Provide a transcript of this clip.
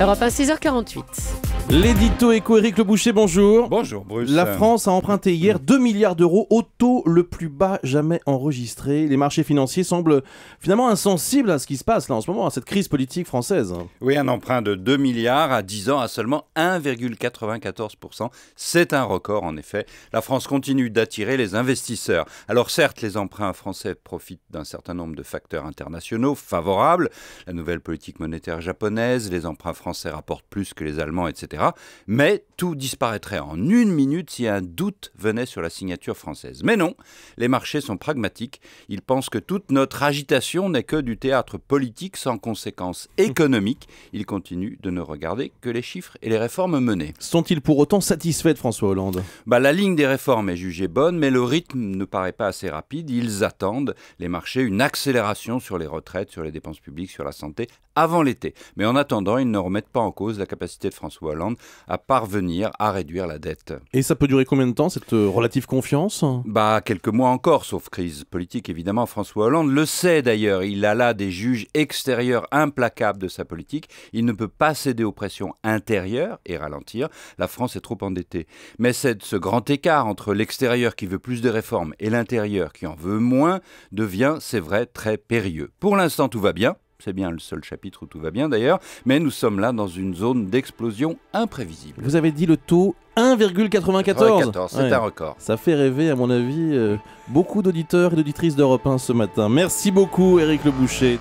Europe 1, 6h48. L'édito éco Eric Le Boucher, bonjour. Bonjour Bruce. La France a emprunté hier 2 milliards d'euros au taux le plus bas jamais enregistré. Les marchés financiers semblent finalement insensibles à ce qui se passe là en ce moment, à cette crise politique française. Oui, un emprunt de 2 milliards à 10 ans à seulement 1,94%. C'est un record en effet. La France continue d'attirer les investisseurs. Alors certes, les emprunts français profitent d'un certain nombre de facteurs internationaux favorables. La nouvelle politique monétaire japonaise, les emprunts français rapportent plus que les Allemands, etc. Mais tout disparaîtrait en une minute si un doute venait sur la signature française. Mais non, les marchés sont pragmatiques. Ils pensent que toute notre agitation n'est que du théâtre politique sans conséquences hum. économiques. Ils continuent de ne regarder que les chiffres et les réformes menées. Sont-ils pour autant satisfaits de François Hollande bah, La ligne des réformes est jugée bonne, mais le rythme ne paraît pas assez rapide. Ils attendent, les marchés, une accélération sur les retraites, sur les dépenses publiques, sur la santé, avant l'été. Mais en attendant, ils ne remettent pas en cause la capacité de François Hollande à parvenir à réduire la dette. Et ça peut durer combien de temps cette euh, relative confiance Bah quelques mois encore, sauf crise politique évidemment. François Hollande le sait d'ailleurs, il a là des juges extérieurs implacables de sa politique. Il ne peut pas céder aux pressions intérieures et ralentir. La France est trop endettée. Mais c'est ce grand écart entre l'extérieur qui veut plus de réformes et l'intérieur qui en veut moins devient, c'est vrai, très périlleux. Pour l'instant, tout va bien. C'est bien le seul chapitre où tout va bien d'ailleurs, mais nous sommes là dans une zone d'explosion imprévisible. Vous avez dit le taux 1,94 C'est un record. Ça fait rêver, à mon avis, euh, beaucoup d'auditeurs et d'auditrices d'Europe 1 ce matin. Merci beaucoup, Éric Leboucher.